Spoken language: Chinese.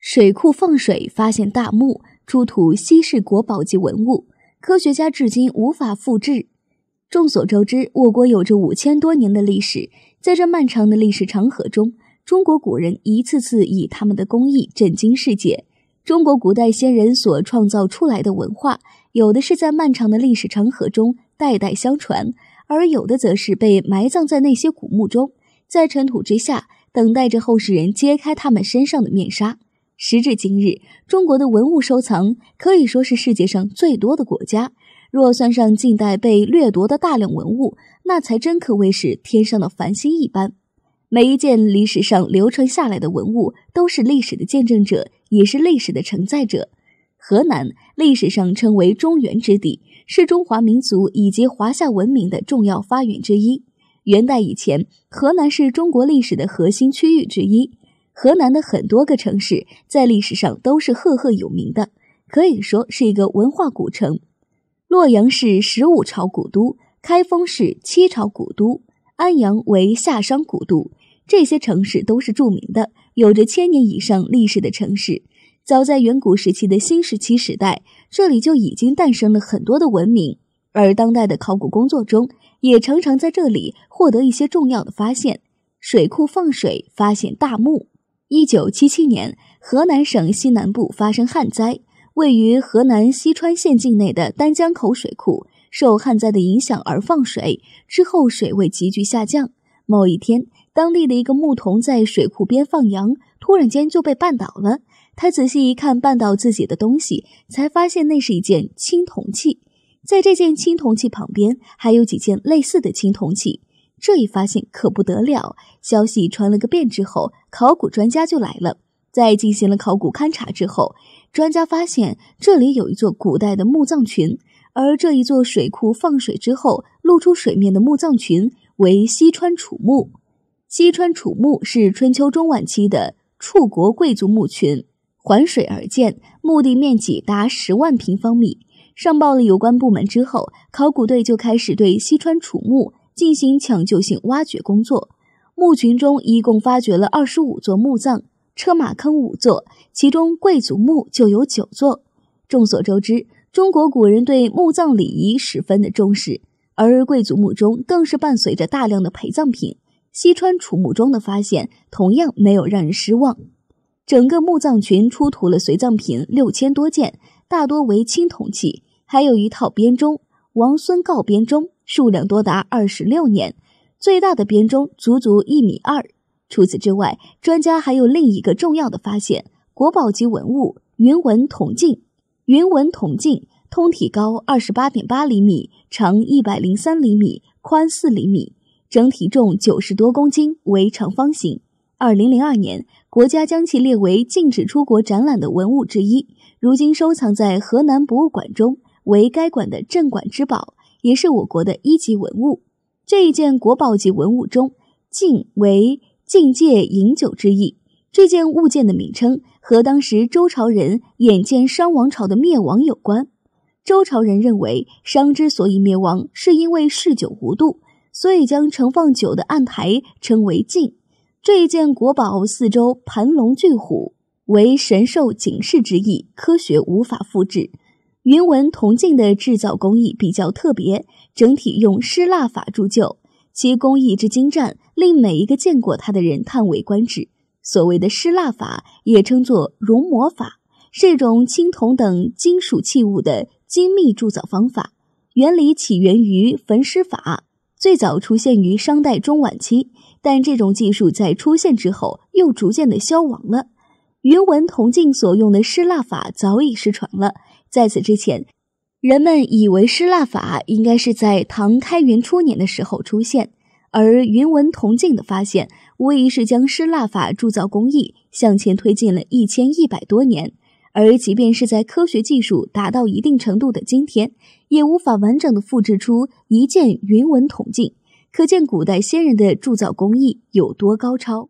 水库放水发现大墓，出土稀世国宝级文物，科学家至今无法复制。众所周知，我国有着五千多年的历史，在这漫长的历史长河中，中国古人一次次以他们的工艺震惊世界。中国古代先人所创造出来的文化，有的是在漫长的历史长河中代代相传。而有的则是被埋葬在那些古墓中，在尘土之下等待着后世人揭开他们身上的面纱。时至今日，中国的文物收藏可以说是世界上最多的国家。若算上近代被掠夺的大量文物，那才真可谓是天上的繁星一般。每一件历史上流传下来的文物，都是历史的见证者，也是历史的承载者。河南历史上称为中原之地，是中华民族以及华夏文明的重要发源之一。元代以前，河南是中国历史的核心区域之一。河南的很多个城市在历史上都是赫赫有名的，可以说是一个文化古城。洛阳是十五朝古都，开封是七朝古都，安阳为夏商古都。这些城市都是著名的，有着千年以上历史的城市。早在远古时期的新石器时代，这里就已经诞生了很多的文明。而当代的考古工作中，也常常在这里获得一些重要的发现。水库放水发现大墓。一九七七年，河南省西南部发生旱灾，位于河南淅川县境内的丹江口水库受旱灾的影响而放水，之后水位急剧下降。某一天，当地的一个牧童在水库边放羊，突然间就被绊倒了。他仔细一看，绊倒自己的东西，才发现那是一件青铜器。在这件青铜器旁边，还有几件类似的青铜器。这一发现可不得了！消息传了个遍之后，考古专家就来了。在进行了考古勘察之后，专家发现这里有一座古代的墓葬群。而这一座水库放水之后露出水面的墓葬群为西川楚墓。西川楚墓是春秋中晚期的楚国贵族墓群。环水而建，墓地面积达十万平方米。上报了有关部门之后，考古队就开始对西川楚墓进行抢救性挖掘工作。墓群中一共发掘了二十五座墓葬，车马坑五座，其中贵族墓就有九座。众所周知，中国古人对墓葬礼仪十分的重视，而贵族墓中更是伴随着大量的陪葬品。西川楚墓中的发现同样没有让人失望。整个墓葬群出土了随葬品六千多件，大多为青铜器，还有一套编钟，王孙诰编钟数量多达二十六年，最大的编钟足足一米二。除此之外，专家还有另一个重要的发现：国宝级文物云纹铜镜。云纹铜镜通体高二十八点八厘米，长一百零三厘米，宽四厘米，整体重九十多公斤，为长方形。二零零二年，国家将其列为禁止出国展览的文物之一。如今收藏在河南博物馆中，为该馆的镇馆之宝，也是我国的一级文物。这一件国宝级文物中，晋为“禁戒饮酒”之意。这件物件的名称和当时周朝人眼见商王朝的灭亡有关。周朝人认为，商之所以灭亡，是因为嗜酒无度，所以将盛放酒的案台称为“晋”。这一件国宝四周盘龙巨虎，为神兽警示之意，科学无法复制。云纹铜镜的制造工艺比较特别，整体用失蜡法铸就，其工艺之精湛，令每一个见过它的人叹为观止。所谓的失蜡法，也称作熔模法，是一种青铜等金属器物的精密铸造方法。原理起源于焚尸法，最早出现于商代中晚期。但这种技术在出现之后又逐渐的消亡了。云纹铜镜所用的失蜡法早已失传了。在此之前，人们以为失蜡法应该是在唐开元初年的时候出现，而云纹铜镜的发现无疑是将失蜡法铸造工艺向前推进了一千一百多年。而即便是在科学技术达到一定程度的今天，也无法完整的复制出一件云纹铜镜。可见古代先人的铸造工艺有多高超。